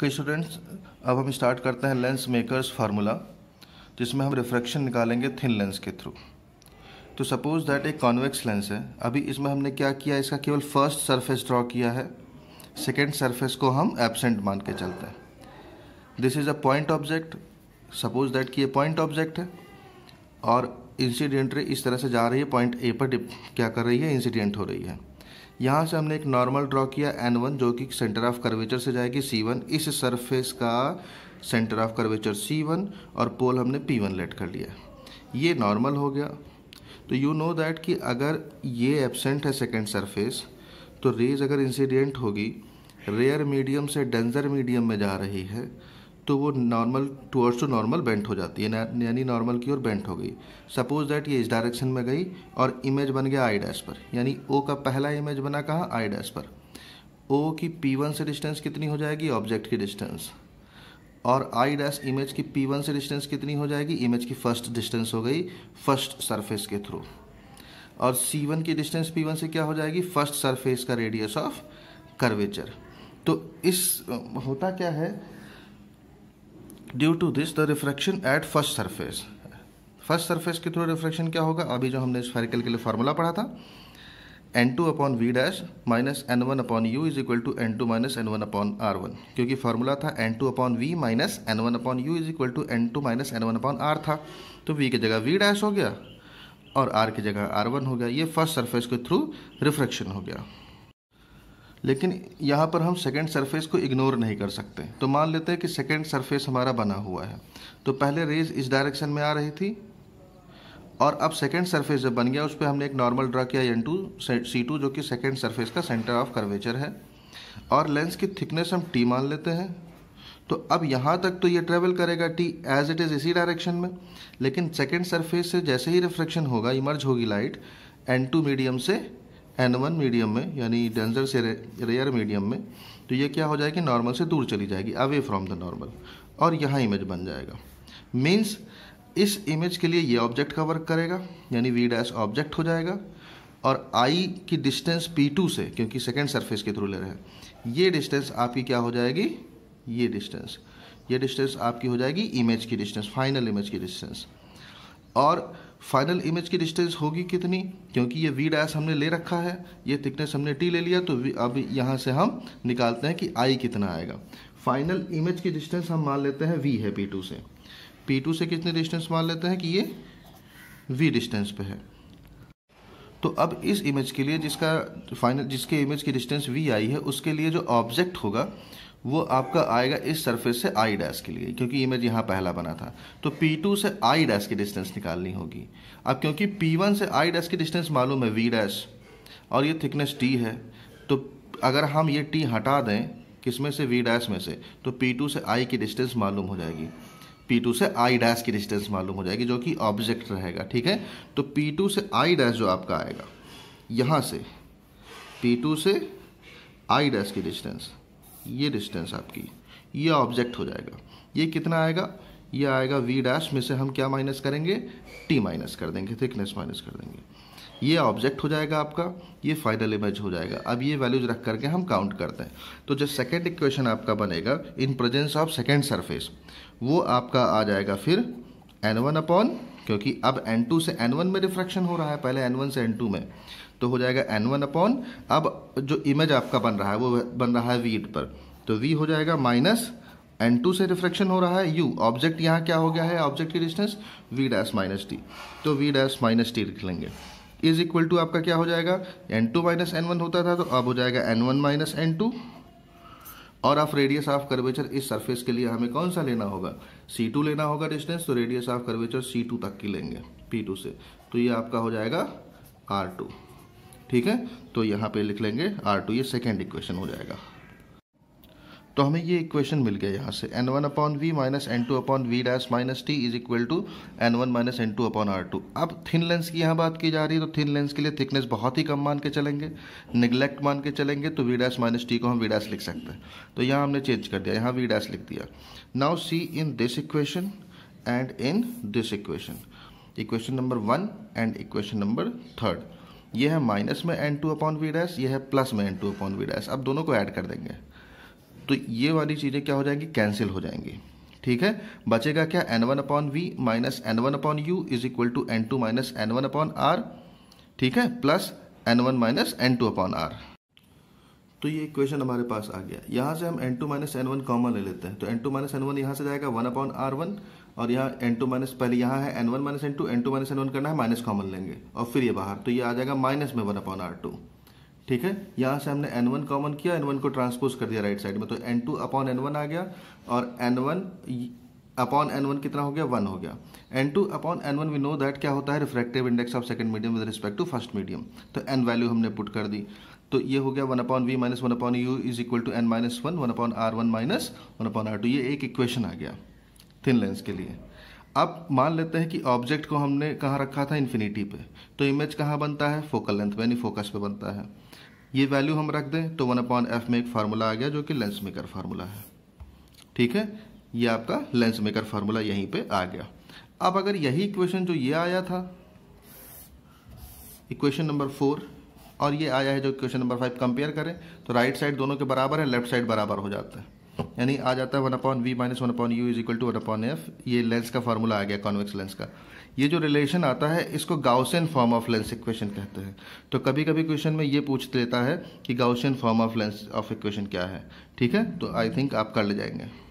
okay students अब हम start करते हैं लेंस मेकर्स फार्मूला जिसमें हम रिफ्रैक्शन निकालेंगे थिन लेंस के थ्रू तो सपोज दैट एक कॉन्वेक्स लेंस है अभी इसमें हमने क्या किया इसका केवल फर्स्ट सरफेस ड्रॉ किया है सेकेंड सरफेस को हम एबसेंट मान के चलते हैं this is a point object suppose that कि ये पॉइंट ऑब्जेक्ट है और इंसिडेंट रे इस तरह से जा रही है पॉइंट ए पर क्या कर रही है इंसिडेंट हो रही है यहाँ से हमने एक नॉर्मल ड्रॉ किया एन वन जो कि सेंटर ऑफ कर्वेचर से जाएगी सी वन इस सरफेस का centre of curvature C one और पोल हमने पी वन लेट कर लिया ये नॉर्मल हो गया तो यू नो दैट कि अगर ये एबसेंट है सेकेंड सरफेस तो रेज अगर इंसिडेंट होगी रेयर मीडियम से डेंजर मीडियम में जा रही है तो वो normal towards to normal bent हो जाती है यानी नॉर्मल की ओर बेंट हो गई सपोज दैट ये इस डायरेक्शन में गई और इमेज बन गया आई डैश पर यानी ओ का पहला इमेज बना कहाँ आई डैश पर ओ की पी वन से डिस्टेंस कितनी हो जाएगी ऑब्जेक्ट की डिस्टेंस और आई डैश इमेज की पी वन से डिस्टेंस कितनी हो जाएगी इमेज की फर्स्ट डिस्टेंस हो गई फर्स्ट सरफेस के थ्रू और सी वन की डिस्टेंस पी वन से क्या हो जाएगी फर्स्ट सरफेस का रेडियस ऑफ कर्वेचर तो इस होता क्या है due to this the refraction at first surface first surface के थ्रू रिफ्रैक्शन क्या होगा अभी जो हमने स्फेरिकल के लिए फार्मूला पढ़ा था n two upon v dash minus n one upon you is equal to n two minus n one upon r one क्योंकि फार्मूला था n two upon we minus n one upon you is equal to n two minus n one upon r था तो we की जगह we dash हो गया और are की जगह आर वन हो गया ये फर्स्ट सरफेस के थ्रू रिफ्रैक्शन हो गया लेकिन यहाँ पर हम सेकेंड सरफेस को इग्नोर नहीं कर सकते तो मान लेते हैं कि सेकेंड सरफेस हमारा बना हुआ है तो पहले रेज इस डायरेक्शन में आ रही थी और अब सेकेंड सरफेस जब बन गया उस पर हमने एक नॉर्मल ड्रा किया एन टू सी टू जो कि सेकेंड सरफेस का सेंटर ऑफ कर्वेचर है और लेंस की थिकनेस हम टी मान लेते हैं तो अब यहाँ तक तो ये ट्रेवल करेगा टी एज इट इज़ इसी डायरेक्शन में लेकिन सेकेंड सरफेस से जैसे ही रिफ्लेक्शन होगा इमर्ज होगी लाइट एन टू मीडियम से एन वन मीडियम में यानी डेंजर से रेयर मीडियम में तो ये क्या हो जाएगी नॉर्मल से दूर चली जाएगी अवे फ्रॉम द नॉर्मल और यहाँ इमेज बन जाएगा मीन्स इस इमेज के लिए ये ऑब्जेक्ट का वर्क करेगा यानी वी डैश ऑब्जेक्ट हो जाएगा और आई की डिस्टेंस पी टू से क्योंकि सेकेंड सरफेस के थ्रू ले रहे हैं ये डिस्टेंस आपकी क्या हो जाएगी ये डिस्टेंस ये डिस्टेंस आपकी हो जाएगी इमेज की डिस्टेंस फाइनल इमेज की डिस्टेंस और फाइनल इमेज की डिस्टेंस होगी कितनी क्योंकि ये वी डैश हमने ले रखा है ये थिकनेस हमने टी ले लिया तो अब यहाँ से हम निकालते हैं कि आई कितना आएगा फाइनल इमेज की डिस्टेंस हम मान लेते हैं वी है पी टू से पी टू से कितनी डिस्टेंस मान लेते हैं कि ये वी डिस्टेंस पे है तो अब इस इमेज के लिए जिसका फाइनल जिसके इमेज की डिस्टेंस वी आई है उसके लिए जो ऑब्जेक्ट होगा वो आपका आएगा इस सरफेस से आई डैश के लिए क्योंकि इमेज यहाँ पहला बना था तो P2 से आई डैश की डिस्टेंस निकालनी होगी अब क्योंकि P1 से आई डैश की डिस्टेंस मालूम है वी डैश और ये थिकनेस टी है तो अगर हम ये टी हटा दें किसमें से वी डैश में से तो P2 से आई की डिस्टेंस मालूम हो जाएगी P2 से आई डैश की डिस्टेंस मालूम हो जाएगी जो कि ऑब्जेक्ट रहेगा ठीक है तो P2 से आई डैश जो आपका आएगा यहाँ से P2 से आई डैश की डिस्टेंस ये डिस्टेंस आपकी ये ऑब्जेक्ट हो जाएगा ये कितना आएगा ये आएगा वी डैश में से हम क्या माइनस करेंगे टी माइनस कर देंगे थिकनेस माइनस कर देंगे ये ऑब्जेक्ट हो जाएगा आपका ये फाइनल इमेज हो जाएगा अब ये वैल्यूज रख करके हम काउंट करते हैं तो जो सेकेंड इक्वेशन आपका बनेगा in presence of second surface वो आपका आ जाएगा फिर एन वन अपॉन क्योंकि अब N2 से N1 में रिफ्रैक्शन हो रहा है पहले N1 से N2 में तो हो जाएगा N1 अपॉन अब जो इमेज आपका बन रहा है वो बन रहा है वी पर तो वी हो जाएगा माइनस एन टू से रिफ्रैक्शन हो रहा है यू ऑब्जेक्ट यहाँ क्या हो गया है ऑब्जेक्ट की distance v dash minus t तो वी डैश माइनस टी लिख लेंगे इज इक्वल टू आपका क्या हो जाएगा n two minus n one होता था तो अब हो जाएगा n one minus n two और ऑफ रेडियस ऑफ कर्वेचर इस सरफेस के लिए हमें कौन सा लेना होगा सी टू लेना होगा डिस्टेंस तो radius of curvature C two तक की लेंगे पी टू से तो ये आपका हो जाएगा आर टू ठीक है तो यहाँ पे लिख लेंगे आर टू ये सेकेंड इक्वेशन हो जाएगा तो हमें ये इक्वेशन मिल गया यहाँ से n one upon we minus n two upon v dash minus t is equal to n one minus n two upon r two अब थिन लेंस की यहाँ बात की जा रही है तो थिन लेंस के लिए थिकनेस बहुत ही कम मान के चलेंगे निगलेक्ट मान के चलेंगे तो वी डैश माइनस टी को हम वी डैश लिख सकते हैं तो यहाँ हमने चेंज कर दिया यहाँ वी डैश लिख दिया now see in this equation and in this equation equation number one and equation number third यह है माइनस में n two upon v dash यह है प्लस में n two upon v dash अब दोनों को ऐड कर देंगे तो ये वाली चीज़ें क्या हो जाएंगी कैंसिल हो जाएंगी ठीक है बचेगा क्या n one upon we minus n one upon you is equal to n two minus n one upon r ठीक है plus n one minus n two upon r तो ये इक्वेशन हमारे पास आ गया यहाँ से हम n two minus n one common ले लेते हैं तो n two minus n one यहाँ से जाएगा वन अपॉन आर वन और यहाँ एन टू माइनस पहले यहाँ है n one minus n two n two minus n one करना है माइनस कॉमन लेंगे और फिर ये बाहर तो ये आ जाएगा माइनस में वन अपॉन आर टू ठीक है यहां से हमने एन वन कॉमन किया एन वन को ट्रांसपोज कर दिया राइट साइड में तो n two upon n one आ गया और n one upon n one कितना हो गया वन हो गया n two upon n one we know that क्या होता है refractive index of second medium with respect to first medium तो एन वैल्यू हमने पुट कर दी तो ये हो गया one upon we minus one upon you is equal to n minus one one upon r one minus one upon r two ये एक इक्वेशन आ गया थिन लेंस के लिए अब मान लेते हैं कि ऑब्जेक्ट को हमने कहाँ रखा था इन्फिनिटी पे तो इमेज कहाँ बनता है फोकल लेंथ यानी फोकस पे बनता है ये वैल्यू हम रख दें तो वन अपॉन एफ में एक फार्मूला आ गया जो कि लेंस मेकर फार्मूला है ठीक है ये आपका लेंस मेकर फार्मूला यहीं पे आ गया अब अगर यही इक्वेशन जो ये आया था इक्वेशन नंबर फोर और ये आया है जो इक्वेशन नंबर फाइव कंपेयर करें तो राइट साइड दोनों के बराबर है लेफ्ट साइड बराबर हो जाता है यानी आ जाता है one upon we minus one upon you is equal to one upon F ये लेंस का फार्मूला आ गया कॉन्वेक्स लेंस का ये जो रिलेशन आता है इसको Gaussian form of lens equation कहते हैं तो कभी कभी क्वेश्चन में ये पूछ लेता है कि Gaussian form of lens of equation क्या है ठीक है तो आई थिंक आप कर ले जाएंगे